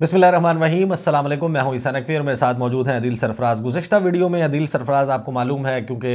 बिसमीम असल मैं हूँ ईसा नकवी और मेरे साथ मौजूद हैं अदील सरफराज गुजशत वीडियो में अदील सरफराज आपको मालूम है क्योंकि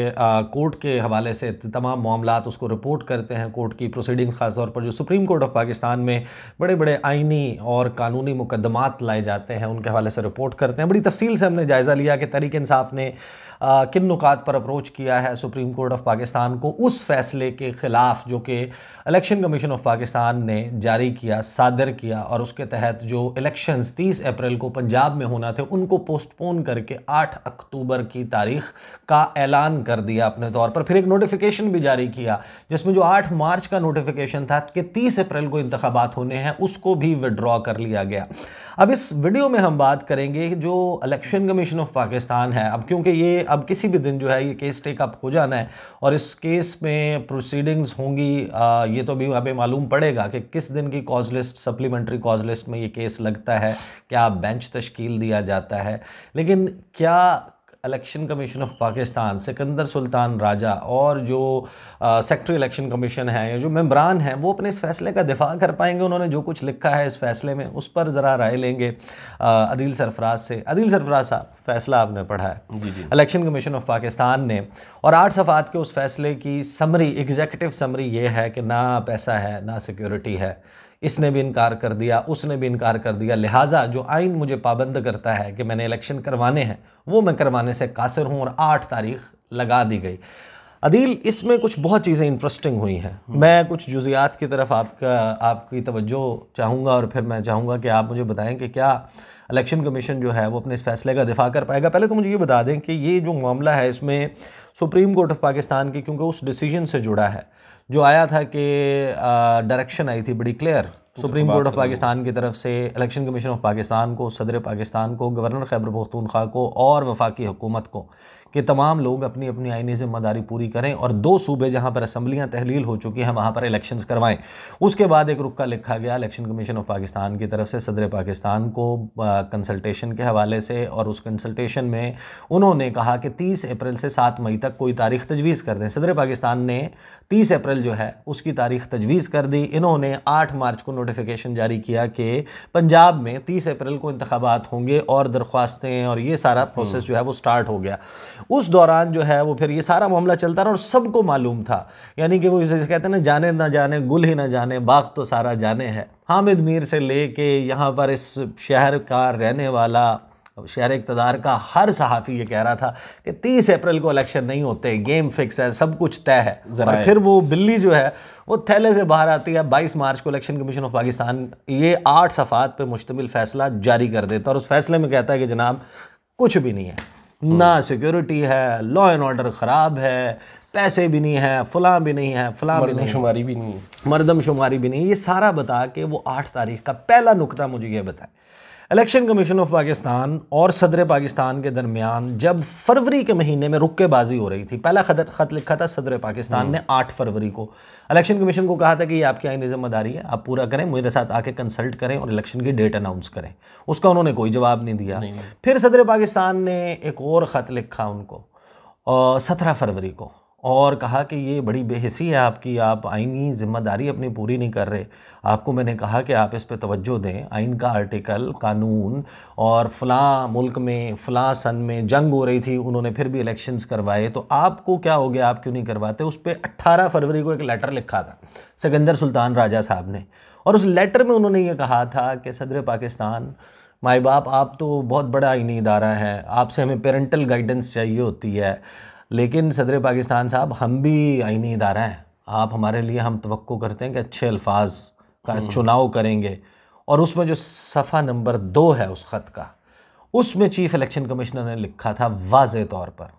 कोर्ट के हवाले से तमाम मामला उसको रिपोर्ट करते हैं कोर्ट की प्रोसीडिंग्स खासतौर पर जो सुप्रीम कोर्ट ऑफ पाकिस्तान में बड़े बड़े आइनी और कानूनी मुकदमात लाए जाते हैं उनके हवाले से रिपोर्ट करते हैं बड़ी तफसील से हमने जायज़ा लिया कि तरीक इंसाफ ने आ, किन नुकात पर अप्रोच किया है सुप्रीम कोर्ट ऑफ पाकिस्तान को उस फैसले के ख़िलाफ़ जो कि इलेक्शन कमीशन ऑफ पाकिस्तान ने जारी किया सादर किया और उसके तहत जो इलेक्शन इलेक्शंस 30 अप्रैल को पंजाब में होना थे उनको पोस्टपोन करके 8 अक्टूबर की तारीख का ऐलान कर दिया अपने तौर पर फिर एक नोटिफिकेशन भी जारी किया जिसमें जो 8 मार्च का नोटिफिकेशन था कि 30 अप्रैल को इंतबात होने हैं उसको भी विड्रॉ कर लिया गया अब इस वीडियो में हम बात करेंगे जो इलेक्शन कमीशन ऑफ पाकिस्तान है अब क्योंकि ये अब किसी भी दिन जो है ये केस टेकअप हो जाना है और इस केस में प्रोसीडिंग्स होंगी आ, ये तो भी अभी मालूम पड़ेगा कि किस दिन की cause list supplementary cause list में ये केस लगता है है क्या बेंच तश्कील दिया जाता है लेकिन क्या election commission of Pakistan Sikandar Sultan Raja और जो सेक्ट्री इलेक्शन कमीशन है या जो मेम्बरान हैं वो अपने इस फैसले का दिफा कर पाएंगे उन्होंने जो कुछ लिखा है इस फैसले में उस पर ज़रा राय लेंगे आ, अदील सरफराज से अदील सरफराज साहब फैसला आपने पढ़ा है इलेक्शन कमीशन ऑफ पाकिस्तान ने और आठ सफ़ात के उस फैसले की समरी एग्जेक्टिव समरी ये है कि ना पैसा है ना सिक्योरिटी है इसने भी इनकार कर दिया उसने भी इनकार कर दिया लिहाजा जो आइन मुझे पाबंद करता है कि मैंने इलेक्शन करवाने हैं वो मैं करवाने से कासिर हूँ और आठ तारीख लगा दी गई अदील इसमें कुछ बहुत चीज़ें इंटरेस्टिंग हुई हैं हम्म। मैं कुछ जुजियात की तरफ आपका आपकी तवज्जो चाहूँगा और फिर मैं चाहूँगा कि आप मुझे बताएं कि क्या इलेक्शन कमीशन जो है वो अपने इस फैसले का दिफा कर पाएगा पहले तो मुझे ये बता दें कि ये जो मामला है इसमें सुप्रीम कोर्ट ऑफ पाकिस्तान की क्योंकि उस डिसीजन से जुड़ा है जो आया था कि डायरेक्शन आई थी बड़ी clear supreme court of Pakistan की तरफ से इलेक्शन कमीशन ऑफ पाकिस्तान को सदर पाकिस्तान को गवर्नर खैबर पख्तूनख्वा को और वफाकी हुकूमत को कि तमाम लोग अपनी अपनी आईनी जिम्मेदारी पूरी करें और दो सूबे जहाँ पर असम्बलियाँ तहलील हो चुकी हैं वहाँ पर इलेक्शन करवाएं उसके बाद एक रुख का लिखा गया इलेक्शन कमीशन ऑफ पाकिस्तान की तरफ से सदर पाकिस्तान को कंसल्टेशन के हवाले से और उस कंसल्टेशन में उन्होंने कहा कि तीस अप्रैल से सात मई तक कोई तारीख तजवीज़ कर दें सदर पाकिस्तान ने तीस अप्रैल जो है उसकी तारीख तजवीज़ कर दी इन्होंने आठ मार्च को नोटिफिकेशन जारी किया कि पंजाब में तीस अप्रैल को इंतबात होंगे और दरख्वास्तें और ये सारा प्रोसेस हम्म। जो है वो स्टार्ट हो गया उस दौरान जो है वो फिर ये सारा मामला चलता रहा और सबको मालूम था यानी कि वो जैसे कहते हैं ना जाने ना जाने गुल ही ना जाने बाग तो सारा जाने है हामिद मीर से ले कर यहाँ पर इस शहर का रहने वाला शहर इकतदार का हर सहाफ़ी ये कह रहा था कि तीस अप्रैल को इलेक्शन नहीं होते गेम फिक्स है सब कुछ तय है और फिर वो बिल्ली जो है वो थैले से बाहर आती है बाईस मार्च को इलेक्शन कमीशन ऑफ पाकिस्तान ये आठ सफ़ात पर मुश्तमिल फ़ैसला जारी कर देता और उस फैसले में कहता है कि जनाब कुछ भी नहीं है हम्म। ना सिक्योरिटी है लॉ एंड ऑर्डर ख़राब है पैसे भी नहीं है फलां भी नहीं है फलां भी नहीं शुमारी भी नहीं मरदम शुमारी भी नहीं ये सारा बता के वो आठ तारीख का पहला नुकता मुझे ये बताए इलेक्शन कमीशन ऑफ पाकिस्तान और सदर पाकिस्तान के दरमियान जब फरवरी के महीने में बाजी हो रही थी पहला खतर खत लिखा था सदर पाकिस्तान हम्म। ने आठ फरवरी को इलेक्शन कमीशन को कहा था कि ये आपकी आईनी जिम्मेदारी है आप पूरा करें मेरे साथ आके कंसल्ट करें और इलेक्शन की डेट अनाउंस करें उसका उन्होंने कोई जवाब नहीं दिया फिर सदर पाकिस्तान ने एक और ख़त लिखा उनको सत्रह फरवरी को और कहा कि ये बड़ी बेहसी है आपकी आप आइनी ज़िम्मेदारी अपनी पूरी नहीं कर रहे आपको मैंने कहा कि आप इस पर तवज्जो दें आइन का आर्टिकल कानून और फ़लाँ मुल्क में फ़लाँ सन में जंग हो रही थी उन्होंने फिर भी इलेक्शंस करवाए तो आपको क्या हो गया आप क्यों नहीं करवाते उस पर अट्ठारह फरवरी को एक लेटर लिखा था सिकंदर सुल्तान राजा साहब ने और उस लेटर में उन्होंने ये कहा था कि सदर पाकिस्तान माए बाप आप तो बहुत बड़ा आइनी इदारा है आपसे हमें पेरेंटल गाइडेंस चाहिए होती है लेकिन सदर पाकिस्तान साहब हम भी आइनी इदारा हैं आप हमारे लिए हम तो करते हैं कि अच्छे अल्फाज का हम्म। चुनाव करेंगे और उसमें जो सफ़ा नंबर दो है उस ख़त का उसमें चीफ़ इलेक्शन कमिश्नर ने लिखा था वाज तौर पर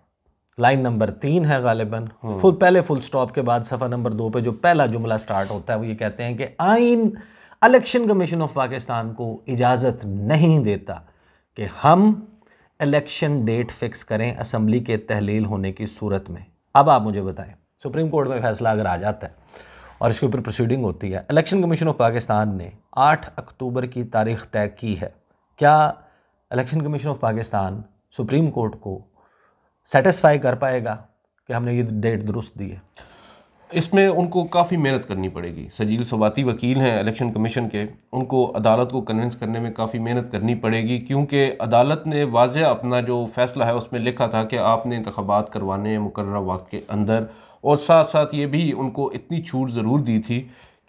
लाइन नंबर तीन है गालिबा हम्म। फुल पहले फुल स्टॉप के बाद सफ़ा नंबर दो पे जो पहला जुमला स्टार्ट होता है वो ये कहते हैं कि आइन इलेक्शन कमीशन ऑफ पाकिस्तान को इजाज़त नहीं देता कि हम इलेक्शन डेट फिक्स करें असम्बली के तहलील होने की सूरत में अब आप मुझे बताएं सुप्रीम कोर्ट में फैसला अगर आ जाता है और इसके ऊपर प्रोसीडिंग होती है इलेक्शन कमीशन ऑफ पाकिस्तान ने 8 अक्टूबर की तारीख तय की है क्या election commission of Pakistan supreme court को सेटिस्फाई कर पाएगा कि हमने ये डेट दुरुस्त दी है इसमें उनको काफ़ी मेहनत करनी पड़ेगी सजील सवाती वकील हैं इलेक्शन कमीशन के उनको अदालत को कन्विंस करने में काफ़ी मेहनत करनी पड़ेगी क्योंकि अदालत ने वाज अपना जो फैसला है उसमें लिखा था कि आपने इंतबात करवाने मुकर वक्त के अंदर और साथ साथ ये भी उनको इतनी छूट ज़रूर दी थी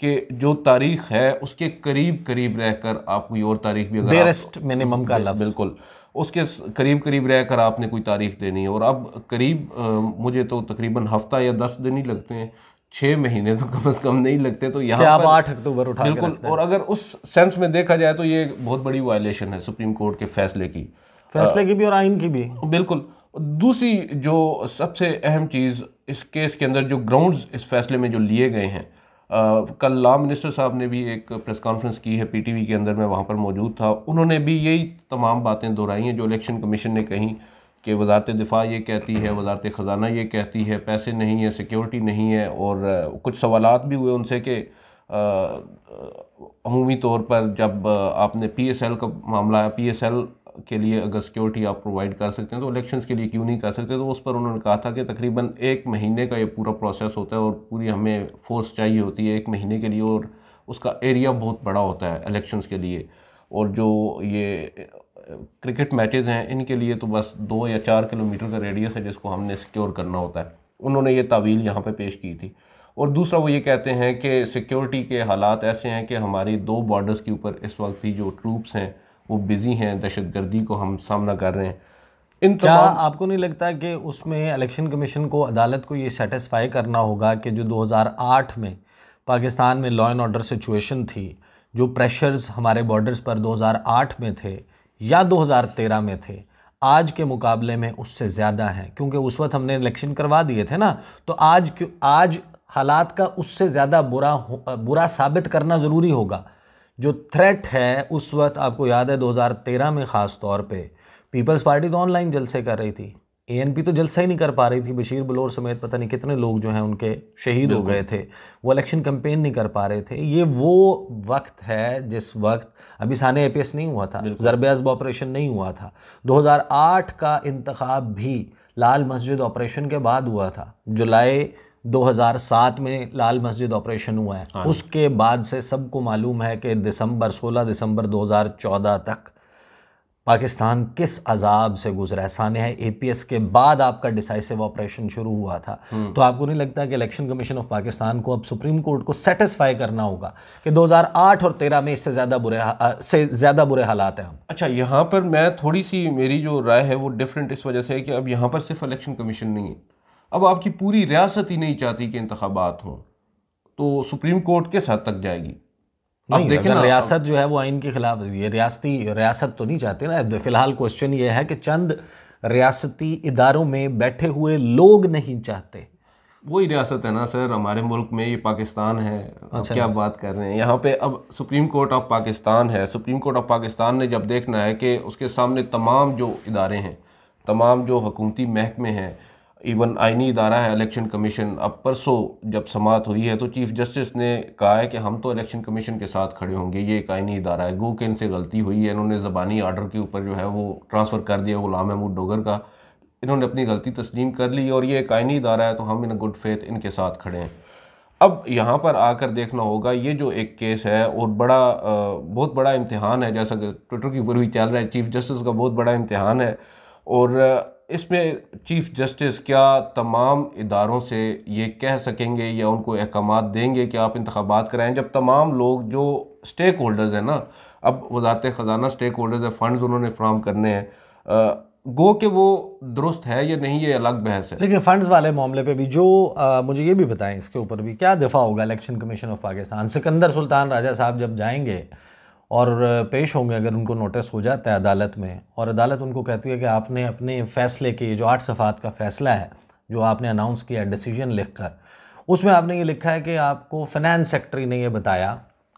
कि जो तारीख है उसके करीब करीब रहकर आप कोई और तारीख भी अगर मिनिमम का बिल्कुल उसके करीब करीब रह कर आपने कोई तारीख देनी है और अब करीब आ, मुझे तो तकरीबन हफ़्ता या दस दिन ही लगते हैं छः महीने तो कम से कम नहीं लगते तो यहाँ आप आठ अक्टूबर उठा बिल्कुल और अगर उस सेंस में देखा जाए तो ये बहुत बड़ी वायलेशन है सुप्रीम कोर्ट के फैसले की फैसले की भी और आइन की भी बिल्कुल दूसरी जो सबसे अहम चीज़ इस केस के अंदर जो ग्राउंड्स इस फैसले में जो लिए गए हैं आ, कल लॉ मिनिस्टर साहब ने भी एक प्रेस कॉन्फ्रेंस की है पीटीवी के अंदर मैं वहाँ पर मौजूद था उन्होंने भी यही तमाम बातें दोहराई हैं जो इलेक्शन कमीशन ने कहीं कि वजारत दिफा ये कहती है वजारत ख़जाना ये कहती है पैसे नहीं है सिक्योरिटी नहीं है और कुछ सवाल भी हुए उनसे कि अमूमी तौर पर जब आपने पी एस एल का मामला है पी एस एल के लिए अगर सिक्योरिटी आप प्रोवाइड कर सकते हैं तो इलेक्शन के लिए क्यों नहीं कर सकते तो उस पर उन्होंने कहा था कि तकरीबन एक महीने का ये पूरा प्रोसेस होता है और पूरी हमें फोर्स चाहिए होती है एक महीने के लिए और उसका एरिया बहुत बड़ा होता है इलेक्शंस के लिए और जो ये क्रिकेट मैचेस हैं इनके लिए तो बस दो या चार किलोमीटर का रेडियस है जिसको हमने सिक्योर करना होता है उन्होंने ये तावील यहाँ पे पेश की थी और दूसरा वो ये कहते हैं कि सिक्योरिटी के हालात ऐसे हैं कि हमारी दो बॉर्डर्स के ऊपर इस वक्त ही जो ट्रूप्स हैं वो बिज़ी हैं दहशत गर्दी को हम सामना कर रहे हैं इन क्या आपको नहीं लगता कि उसमें इलेक्शन कमीशन को अदालत को ये सेटिसफाई करना होगा कि जो दो में पाकिस्तान में लॉ एंड ऑर्डर सिचुएशन थी जो प्रेशर्स हमारे बॉर्डर्स पर 2008 में थे या 2013 में थे आज के मुकाबले में उससे ज़्यादा हैं क्योंकि उस वक्त हमने इलेक्शन करवा दिए थे ना तो आज क्यों आज हालात का उससे ज़्यादा बुरा बुरा साबित करना ज़रूरी होगा जो थ्रेट है उस वक्त आपको याद है 2013 में ख़ास तौर पे पीपल्स पार्टी तो ऑनलाइन जलसे कर रही थी पी तो जलसा ही नहीं कर पा रही थी बशीर बलोर समेत पता नहीं कितने लोग जो हैं उनके शहीद हो गए थे वो इलेक्शन कम्पेन नहीं कर पा रहे थे ये वो वक्त है जिस वक्त अभी सान ए नहीं हुआ था ज़रब अजब ऑपरेशन नहीं हुआ था 2008 का इंतखब भी लाल मस्जिद ऑपरेशन के बाद हुआ था जुलाई 2007 में लाल मस्जिद ऑपरेशन हुआ है हाँ उसके बाद से सबको मालूम है कि दिसंबर 16 दिसंबर 2014 तक पाकिस्तान किस अजाब से गुजरा है ए पी एस के बाद आपका डिसाइसिव ऑपरेशन शुरू हुआ था हम्म। तो आपको नहीं लगता कि इलेक्शन कमीशन ऑफ पाकिस्तान को अब सुप्रीम कोर्ट को सेटिस्फाई करना होगा कि 2008 और 13 में इससे ज़्यादा बुरे से ज़्यादा बुरे हालात हैं अच्छा यहाँ पर मैं थोड़ी सी मेरी जो राय है वो डिफरेंट इस वजह से है कि अब यहाँ पर सिर्फ इलेक्शन कमीशन नहीं है अब आपकी पूरी रियासत ही नहीं चाहती कि इंतबात हों तो सुप्रीम कोर्ट किस हद तक जाएगी अब देखिए रियासत जो है वो आइन के खिलाफ ये रियासती रियासत तो नहीं चाहते ना फिलहाल क्वेश्चन ये है कि चंद रियासती इदारों में बैठे हुए लोग नहीं चाहते वही रियासत है ना सर हमारे मुल्क में ये पाकिस्तान है अच्छा क्या बात कर रहे हैं यहाँ पे अब सुप्रीम कोर्ट ऑफ पाकिस्तान है सुप्रीम कोर्ट ऑफ पाकिस्तान ने जब देखना है कि उसके सामने तमाम जो इदारे हैं तमाम जो हकूमती महकमे हैं इवन आइनी इदारा है इलेक्शन कमीशन अब परसों जब समात हुई है तो चीफ जस्टिस ने कहा है कि हम तो इलेक्शन कमीशन के साथ खड़े होंगे ये एक आइनी इदारा है गो के इनसे गलती हुई है इन्होंने ज़बानी आर्डर के ऊपर जो है वो ट्रांसफ़र कर दिया गुलाम महमूद डोगर का इन्होंने अपनी गलती तस्लीम कर ली और ये एक आईनी इदारा है तो हम इन गुड फेथ इनके साथ खड़े हैं अब यहाँ पर आकर देखना होगा ये जो एक केस है और बड़ा बहुत बड़ा इम्तहान है जैसा कि ट्विटर के ऊपर भी चल रहा है चीफ जस्टिस का बहुत बड़ा इम्तहान है और इसमें चीफ जस्टिस क्या तमाम इदारों से ये कह सकेंगे या उनको अहकाम देंगे कि आप इंतबात कराएं जब तमाम लोग जो स्टेक होल्डर्स हैं ना अब वजारत ख़जाना स्टेक होल्डर्स है फ़ंड्स उन्होंने फ्राहम करने हैं गो कि वो दुरुस्त है या नहीं ये अलग बहस है लेकिन फंड्स वाले मामले पे भी जो आ, मुझे ये भी बताएं इसके ऊपर भी क्या दफा होगा election commission of Pakistan Sikandar Sultan Raja साहब जब जाएंगे और पेश होंगे अगर उनको नोटिस हो जाता है अदालत में और अदालत उनको कहती है कि आपने अपने फ़ैसले के जो आठ सफ़ात का फ़ैसला है जो आपने अनाउंस किया डिसीजन लिख कर उसमें आपने ये लिखा है कि आपको फ़ाइनेंस सेक्रेटरी ने ये बताया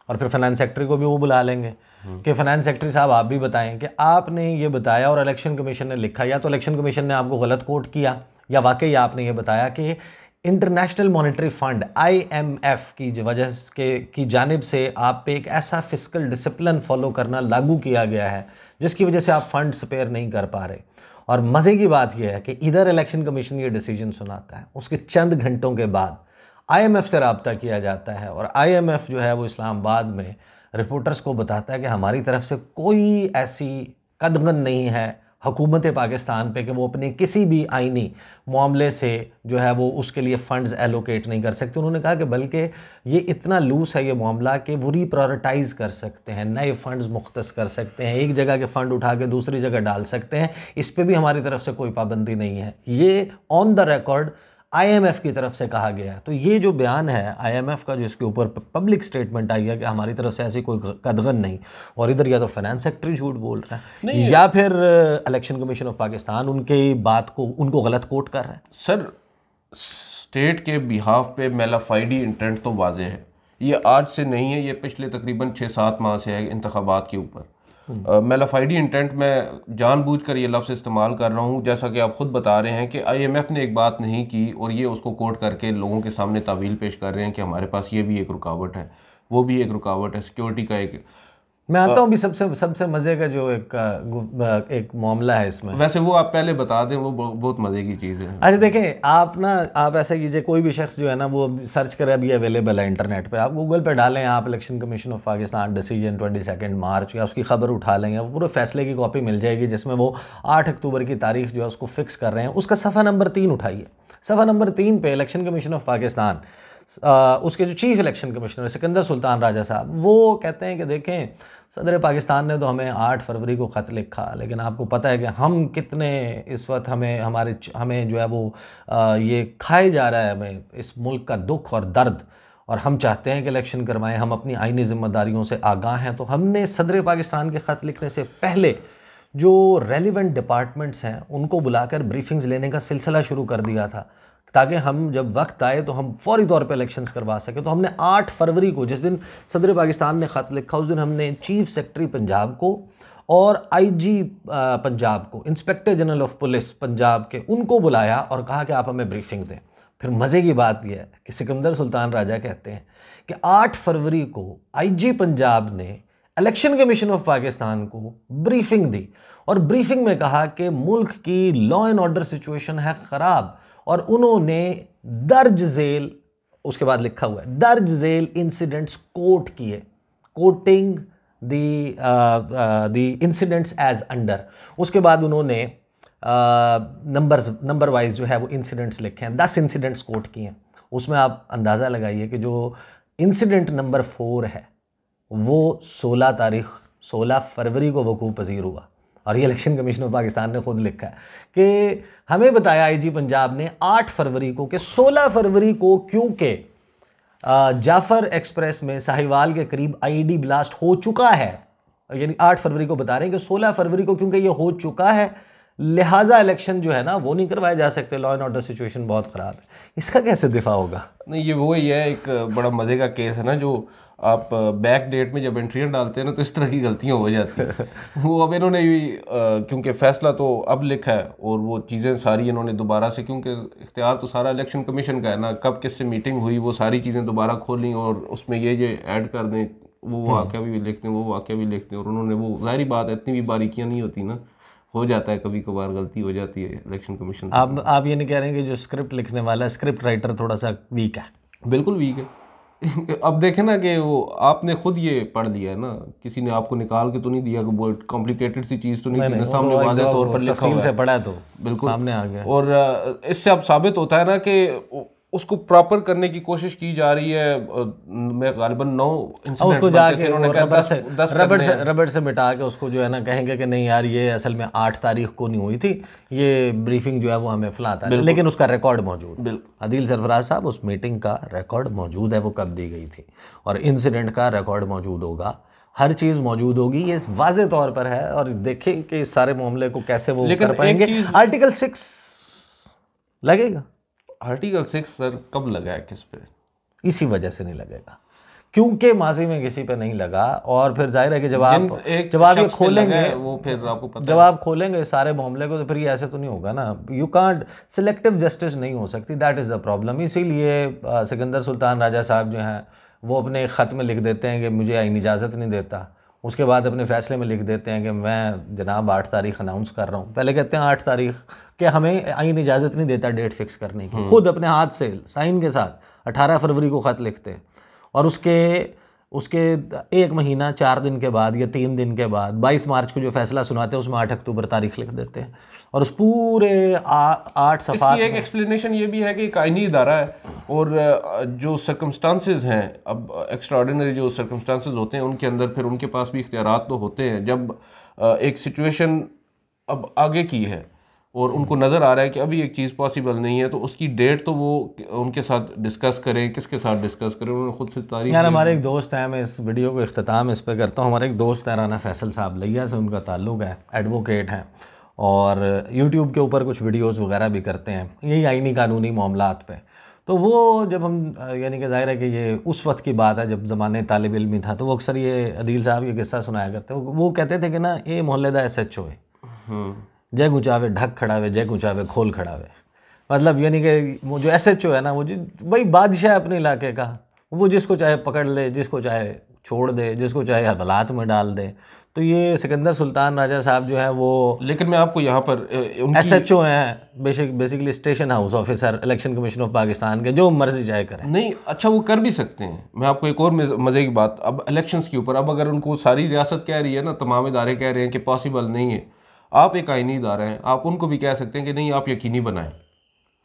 और फिर फाइनेंस सेक्रेटरी को भी वो बुला लेंगे हम्म। कि फाइनेंस सेक्रेटरी साहब आप भी बताएं कि आपने ये बताया और इलेक्शन कमीशन ने लिखा या तो इलेक्शन कमीशन ने आपको गलत कोट किया या वाकई आपने ये बताया कि इंटरनेशनल मॉनेटरी फंड आईएमएफ की वजह के की जानब से आप पे एक ऐसा फिजिकल डिसिप्लिन फॉलो करना लागू किया गया है जिसकी वजह से आप फंड स्पेयर नहीं कर पा रहे और मज़े की बात यह है कि इधर इलेक्शन कमीशन ये डिसीजन सुनाता है उसके चंद घंटों के बाद आईएमएफ से रबता किया जाता है और आईएमएफ जो है वो इस्लामाबाद में रिपोर्टर्स को बताता है कि हमारी तरफ से कोई ऐसी कदमन नहीं है हुकूमत पाकिस्तान पे कि वो अपने किसी भी आइनी मामले से जो है वो उसके लिए फ़ंड्स एलोकेट नहीं कर सकते उन्होंने कहा कि बल्कि ये इतना लूस है ये मामला कि वो रीप्रॉरटाइज़ कर सकते हैं नए फ़ंड्स मुख्त कर सकते हैं एक जगह के फ़ंड उठा के दूसरी जगह डाल सकते हैं इस पर भी हमारी तरफ से कोई पाबंदी नहीं है ये ऑन द रिकॉर्ड आईएमएफ की तरफ से कहा गया है तो ये जो बयान है आईएमएफ का जो इसके ऊपर पब्लिक स्टेटमेंट आई है कि हमारी तरफ से ऐसी कोई कदगन नहीं और इधर या तो फाइनेंस सेक्रेटरी झूठ बोल रहा है या फिर इलेक्शन कमीशन ऑफ पाकिस्तान उनकी बात को उनको गलत कोट कर रहा है सर स्टेट के बिहाफ पे मेलाफाइडी इंटेंट तो वाजे है ये आज से नहीं है ये पिछले तकरीबन छः सात माह से है इंतबात के ऊपर हम्म। मेलाफाइडी इंटेंट में जानबूझकर ये लफ्ज़ इस्तेमाल कर रहा हूँ जैसा कि आप ख़ुद बता रहे हैं कि आईएमएफ ने एक बात नहीं की और ये उसको कोट करके लोगों के सामने तावील पेश कर रहे हैं कि हमारे पास ये भी एक रुकावट है वो भी एक रुकावट है सिक्योरिटी का एक मैं आता हाँ। हूँ भी सबसे सबसे मज़े का जो एक एक मामला है इसमें वैसे वो आप पहले बता दें वो बहुत मज़े की चीज़ है अच्छा देखें आप ना आप ऐसा कीजिए कोई भी शख्स जो है ना वो सर्च करें अभी अवेलेबल है इंटरनेट पे आप गूगल पे डालें आप election commission of Pakistan decision twenty second March या उसकी खबर उठा लेंगे पूरे फैसले की कॉपी मिल जाएगी जिसमें वो आठ अक्टूबर की तारीख जो है उसको फिक्स कर रहे हैं उसका सफ़ा नंबर तीन उठाइए सफ़ा नंबर तीन पर इलेक्शन कमीशन ऑफ पाकिस्तान उसके जो chief election commissioner Sikandar Sultan Raja साहब वो कहते हैं कि देखें सदर पाकिस्तान ने तो हमें आठ फरवरी को ख़त लिखा लेकिन आपको पता है कि हम कितने इस वक्त हमें हमारे हमें जो है वो ये खाए जा रहा है हमें इस मुल्क का दुख और दर्द और हम चाहते हैं कि इलेक्शन करवाएं हम अपनी आइनी ज़िम्मेदारियों से आगाह हैं तो हमने सदर पाकिस्तान के ख़त लिखने से पहले जो रेलिवेंट डिपार्टमेंट्स हैं उनको बुलाकर ब्रीफिंग्स लेने का सिलसिला शुरू कर दिया था ताकि हम जब वक्त आए तो हम फौरी तौर पे इलेक्शंस करवा सकें तो हमने 8 फरवरी को जिस दिन सदर पाकिस्तान ने ख़त लिखा उस दिन हमने चीफ सेक्रेटरी पंजाब को और आईजी पंजाब को inspector general of police Punjab के उनको बुलाया और कहा कि आप हमें ब्रीफिंग दें फिर मज़े की बात यह है कि सिकंदर सुल्तान राजा कहते हैं कि आठ फरवरी को आई पंजाब ने इलेक्शन कमीशन ऑफ पाकिस्तान को ब्रीफिंग दी और ब्रीफिंग में कहा कि मुल्क की लॉ एंड ऑर्डर सिचुएशन है ख़राब और उन्होंने दर्ज जेल उसके बाद लिखा हुआ है दर्ज जेल इंसिडेंट्स कोट किए quoting the incidents as under उसके बाद उन्होंने नंबर नंबर वाइज जो है वो इंसिडेंट्स लिखे हैं दस इंसिडेंट्स कोट किए हैं उसमें आप अंदाज़ा लगाइए कि जो इंसिडेंट नंबर फोर है वो सोलह तारीख सोलह फरवरी को वकूफ़ पजीर हुआ और ये इलेक्शन कमीशन ऑफ पाकिस्तान ने खुद लिखा है कि हमें बताया आईजी पंजाब ने 8 फरवरी को कि 16 फरवरी को क्योंकि जाफ़र एक्सप्रेस में साहिवाल के करीब आईडी ब्लास्ट हो चुका है यानी 8 फरवरी को बता रहे हैं कि 16 फरवरी को क्योंकि ये हो चुका है लिहाजा इलेक्शन जो है ना वो नहीं करवाए जा सकते लॉ एंड ऑर्डर सिचुएशन बहुत ख़राब है इसका कैसे दिफा होगा नहीं ये वो ही है एक बड़ा मज़े का केस है ना जो आप बैक डेट में जब एंट्रियाँ डालते हैं ना तो इस तरह की गलतियाँ हो जाती हैं वो अब इन्होंने भी क्योंकि फ़ैसला तो अब लिखा है और वो चीज़ें सारी इन्होंने दोबारा से क्योंकि इख्तियार तो सारा इलेक्शन कमीशन का है ना कब किससे मीटिंग हुई वो सारी चीज़ें दोबारा खोलें और उसमें ये ये ऐड कर हम्म। दें वो वाक्य भी लिखते हैं वो वाक्य भी लिखते हैं और उन्होंने वो ज़ाहरी बात इतनी भी बारीकियाँ नहीं होती ना हो जाता है कभी कभार गलती हो जाती है इलेक्शन कमीशन आप आप ये नहीं कह रहे हैं कि जो स्क्रिप्ट लिखने वाला है स्क्रिप्ट राइटर थोड़ा सा वीक है बिल्कुल वीक है अब देखें ना कि वो आपने खुद ये पढ़ लिया है ना किसी ने आपको निकाल के तो नहीं दिया कि कॉम्प्लिकेटेड सी चीज़ तो नहीं, नहीं, नहीं, नहीं सामने तो वादे तौर पर लिखा से पढ़ा तो बिल्कुल सामने आ गया और इससे अब साबित होता है ना कि उसको प्रॉपर करने की कोशिश की जा रही है मैं गालिबन नौ हाँ, उसको जाके रबड़ से रबड़ से मिटा के उसको जो है ना कहेंगे कि नहीं यार ये असल में आठ तारीख को नहीं हुई थी ये ब्रीफिंग जो है वो हमें फैलाता था लेकिन उसका रिकॉर्ड मौजूद अदील सरफराज साहब उस मीटिंग का रिकॉर्ड मौजूद है वो कब दी गई थी और इंसिडेंट का रिकॉर्ड मौजूद होगा हर चीज़ मौजूद होगी ये वाज तौर पर है और देखें कि इस सारे मामले को कैसे वो कर पाएंगे आर्टिकल सिक्स लगेगा आर्टिकल सिक्स सर कब लगाया किस पे इसी वजह से नहीं लगेगा क्योंकि माजी में किसी पे नहीं लगा और फिर जाहिर है कि जब आप जब आप ये खोलेंगे वो फिर आपको पता जब आप खोलेंगे सारे मामले को तो फिर ये ऐसे तो नहीं होगा ना यू कांट सिलेक्टिव जस्टिस नहीं हो सकती दैट इज़ द प्रॉब्लम इसीलिए सिकंदर सुल्तान राजा साहब जो हैं वो अपने ख़त में लिख देते हैं कि मुझे आईन इजाज़त नहीं देता उसके बाद अपने फैसले में लिख देते हैं कि मैं जनाब आठ तारीख अनाउंस कर रहा हूँ पहले कहते हैं आठ तारीख कि हमें आइन इजाज़त नहीं देता डेट फिक्स करने की खुद अपने हाथ से साइन के साथ अठारह फरवरी को ख़त लिखते हैं और उसके उसके एक महीना चार दिन के बाद या तीन दिन के बाद बाईस मार्च को जो फैसला सुनाते हैं उसमें आठ अक्टूबर तारीख लिख देते हैं और उस पूरे आठ सफा एक एक्सप्लेनेशन ये भी है कि एक आइनी इदारा है और जो सर्कमस्टांसिस हैं अब एक्स्ट्राऑर्डिनरी जो सर्कमस्टांसेस होते हैं उनके अंदर फिर उनके पास भी इख्तियार तो होते हैं जब एक सिचुएशन अब आगे की है और उनको नज़र आ रहा है कि अभी एक चीज़ पॉसिबल नहीं है तो उसकी डेट तो वो उनके साथ डिस्कस करें किसके साथ डिस्कस करें उन्होंने खुद से तारीफ यार हमारे एक दोस्त हैं मैं इस वीडियो को अख्ताम इस पर करता हूँ हमारे एक दोस्त हैं राना फैसल साहब लिया से उनका ताल्लुक है एडवोकेट हैं और यूट्यूब के ऊपर कुछ वीडियोज़ वगैरह भी करते हैं यही आइनी कानूनी मामला पर तो वो जब हम यानी कि जाहिर है कि ये उस वक्त की बात है जब ज़माने तालब इलमी था तो वो अक्सर ये अदील साहब ये किस्सा सुनाया करते वो कहते थे कि ना ये मोहल्लेदा एस एच ओ है हम्म। जय गुचावे ढक खड़ावे जय गुचावे खोल खड़ावे मतलब यानी कि वो जो एस एच ओ है ना वो जी भाई बादशाह है अपने इलाके का वो जिसको चाहे पकड़ ले जिसको चाहे छोड़ दे जिसको चाहे हवालात में डाल दे तो ये सिकंदर सुल्तान राजा साहब जो है वो लेकिन मैं आपको यहाँ पर एस एच ओ हैं basic basically station house officer election commission of Pakistan के जो मर्जी चाहे करें नहीं अच्छा वो कर भी सकते हैं मैं आपको एक और मज़े की बात अब इलेक्शंस के ऊपर अब अगर उनको सारी रियासत कह रही है ना तमाम इदारे कह रहे हैं कि पॉसिबल नहीं है आप एक आइनी इदारा हैं आप उनको भी कह सकते हैं कि नहीं आप यकीनी बनाएं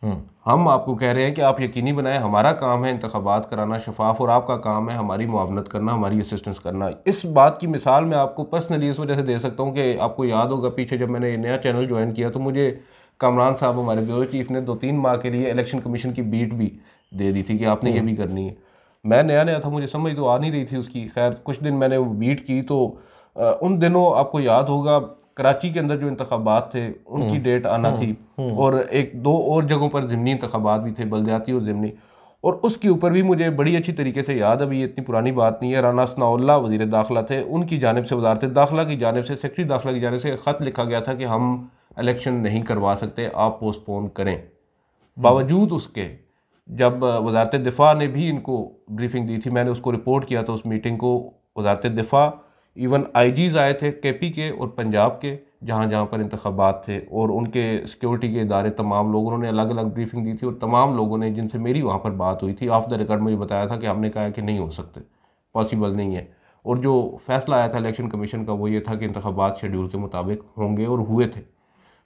हम्म, हम आपको कह रहे हैं कि आप यकीनी बनाएं हमारा काम है इंतबात कराना शफाफ और आपका काम है हमारी मुआवनत करना हमारी असिस्टेंस करना इस बात की मिसाल मैं आपको पर्सनली इस वजह से दे सकता हूँ कि आपको याद होगा पीछे जब मैंने नया चैनल ज्वाइन किया तो मुझे कामरान साहब हमारे ब्यूरो चीफ ने दो तीन माह के लिए इलेक्शन कमीशन की बीट भी दे दी थी कि आपने ये हम्म। भी करनी है मैं नया नया था मुझे समझ तो आ नहीं रही थी उसकी खैर कुछ दिन मैंने वो बीट की तो उन दिनों आपको याद होगा कराची के अंदर जो इंतबात थे उनकी हम्म, डेट आना हम्म, थी हम्म। और एक दो और जगहों पर ज़मनी इंतबात भी थे बलद्याती और ज़मनी और उसके ऊपर भी मुझे बड़ी अच्छी तरीके से याद अभी ये इतनी पुरानी बात नहीं है राना सनाउल्ला वजीर दाखिला थे उनकी जानब से वजारत दाखिला की जानब से सेक्रटरी दाखिला की जानब से ख़त लिखा गया था कि हम इलेक्शन नहीं करवा सकते आप पोस्टपोन करें बावजूद उसके जब वजारत दिफा ने भी इनको ब्रीफिंग दी थी मैंने उसको रिपोर्ट किया था उस मीटिंग को वजारत दिफा इवन आईजीज़ आए थे केपी के और पंजाब के जहाँ जहाँ पर इंतबात थे और उनके सिक्योरिटी के इदारे तमाम लोग उन्होंने अलग अलग ब्रीफिंग दी थी और तमाम लोगों ने जिनसे मेरी वहाँ पर बात हुई थी ऑफ द रिकॉर्ड मुझे बताया था कि हमने कहा कि नहीं हो सकते पॉसिबल नहीं है और जो फैसला आया था इलेक्शन कमीशन का वो ये था कि इंतबात शेड्यूल के मुताबिक होंगे और हुए थे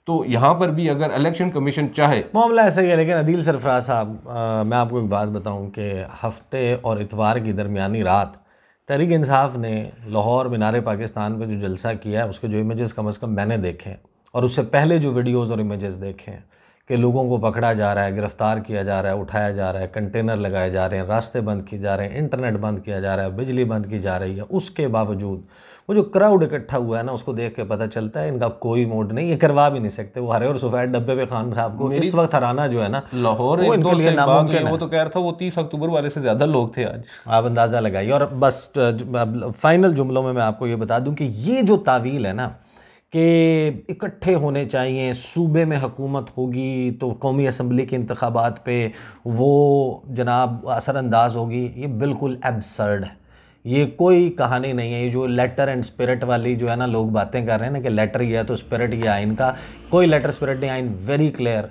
तो यहाँ पर भी अगर इलेक्शन कमीशन चाहे मामला ऐसा ही है लेकिन अदील सरफराज साहब मैं आपको एक बात बताऊँ कि हफ्ते और इतवार की दरमिया रात तहरीक इंसाफ ने लाहौर मीनार पाकिस्तान पर जो जलसा किया है उसके जो इमेजेस कम अज़ कम मैंने देखे हैं और उससे पहले जो वीडियोज़ और इमेजेस देखे हैं कि लोगों को पकड़ा जा रहा है गिरफ़्तार किया जा रहा है उठाया जा रहा है कंटेनर लगाए जा रहे हैं रास्ते बंद किए जा रहे हैं इंटरनेट बंद किया जा रहा है बिजली बंद की जा रही है उसके बावजूद वो जो क्राउड इकट्ठा हुआ है ना उसको देख के पता चलता है इनका कोई मोड नहीं ये करवा भी नहीं सकते वो हरे और सफेद डब्बे पे खान साहब को इस वक्त हराना जो है ना लाहौर वो इनके लिए नामुमकिन वो तो कह रहा था वो तीस अक्टूबर वाले से ज़्यादा लोग थे आज आप अंदाज़ा लगाइए और बस फाइनल जुमलों में मैं आपको ये बता दूँ कि ये जो तावील है ना कि इकट्ठे होने चाहिए सूबे में हकूमत होगी तो कौमी असम्बली के इंतबात पे वो जनाब असरानंदाज होगी ये बिल्कुल एबसर्ड है ये कोई कहानी नहीं है ये जो लेटर एंड स्पिरिट वाली जो है ना लोग बातें कर रहे हैं ना कि लेटर गया तो स्पिरिट गया आइन इनका कोई लेटर स्पिरिट नहीं आइन वेरी क्लियर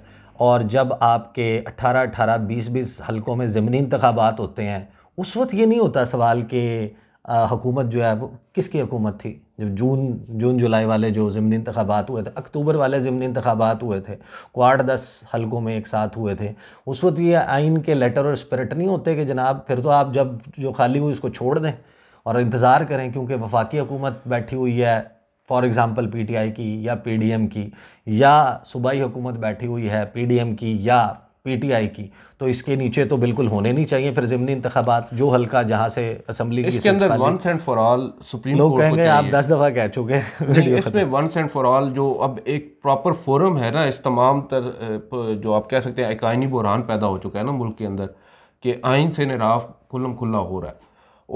और जब आपके 18 18 20 20 हलकों में ज़मीनी इंतबात होते हैं उस वक्त ये नहीं होता सवाल कि हुकूमत जो है वो किसकी हुकूमत थी जो जून जून जुलाई वाले जो ज़मनी इंतबात हुए थे अक्टूबर वाले ज़मनी इंतबात हुए थे क्वाड दस हलकों में एक साथ हुए थे उस वक्त ये आइन के लेटर और स्प्रिट नहीं होते कि जनाब फिर तो आप जब जो खाली हुई उसको छोड़ दें और इंतज़ार करें क्योंकि वफाकी हुकूमत बैठी हुई है for example P T I की या पी डी एम की या सूबाई हुकूमत बैठी हुई है पी डी एम की या पीटीआई की तो इसके नीचे तो बिल्कुल होने नहीं चाहिए फिर ज़मनी इंतबात जो हल्का जहाँ से असम्बली इसके अंदर once and for all supreme लोग कहेंगे आप दस दफ़ा कह चुके हैं इसमें वंस एंड फॉर ऑल जो अब एक प्रॉपर फोरम है ना इस तमाम तर जो आप कह सकते हैं एक आइनी बुरहान पैदा हो चुका है ना मुल्क के अंदर कि आइन से नाफ़ खुलम खुला हो रहा है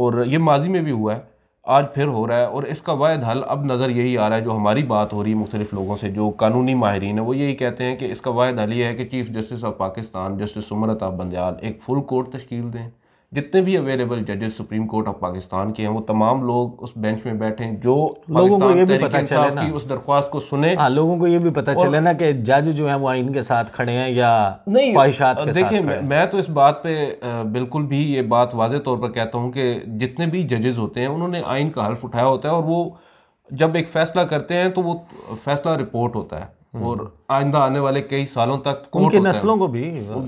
और ये माजी में भी हुआ है आज फिर हो रहा है और इसका वाद हल अब नज़र यही आ रहा है जो हमारी बात हो रही है मुख्तलिफ लोगों से जो कानूनी माहरीन है वो यही कहते हैं कि इसका वायद हल ये है कि chief justice of Pakistan justice Umar Ata Bandial एक फुल कोर्ट तश्कील दें जितने भी अवेलेबल जजेस सुप्रीम कोर्ट ऑफ पाकिस्तान के हैं वो तमाम लोग उस बेंच में बैठे हैं जो लोगों को ये भी पता चले ना उस दरख्वास्त को सुने आ, हाँ, लोगों को ये भी पता चले ना कि जज जो है वो आइन के साथ खड़े हैं या नहीं ख्वाहिशात देखिए मैं, मैं तो इस बात पे बिल्कुल भी ये बात वाज तौर पर कहता हूँ कि जितने भी जजेज होते हैं उन्होंने आइन का हल्फ उठाया होता है और वो जब एक फैसला करते हैं तो वो फैसला रिपोर्ट होता है हम्म। और आइंदा आने वाले कई सालों तक उनके नस्लों को भी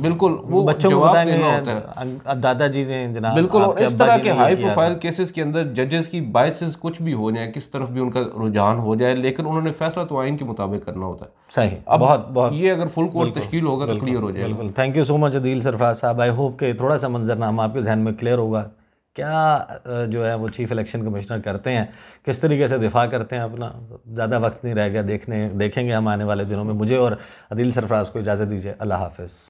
बिल्कुल वो बच्चों को बताएंगे होता है अं, अं, दादाजी ने जनाब बिल्कुल और इस तरह के हाई प्रोफाइल केसेस के अंदर जजेस की बाइसेस कुछ भी हो जाए किस तरफ भी उनका रुझान हो जाए लेकिन उन्होंने फैसला तो आइन के मुताबिक करना होता है सही अब बहुत बहुत ये अगर फुल कोर्ट तश्कील होगा तो क्लियर हो जाएगा thank you so much Adeel Sarfraz साहब आई होप के थोड़ा सा मंजरनामा आपके जहन में क्लियर होगा क्या जो है वो चीफ़ इलेक्शन कमिश्नर करते हैं किस तरीके से दिफा करते हैं अपना ज़्यादा वक्त नहीं रह गया देखने देखेंगे हम आने वाले दिनों में मुझे और अदिल सरफराज को इजाज़त दीजिए अल्लाह हाफ़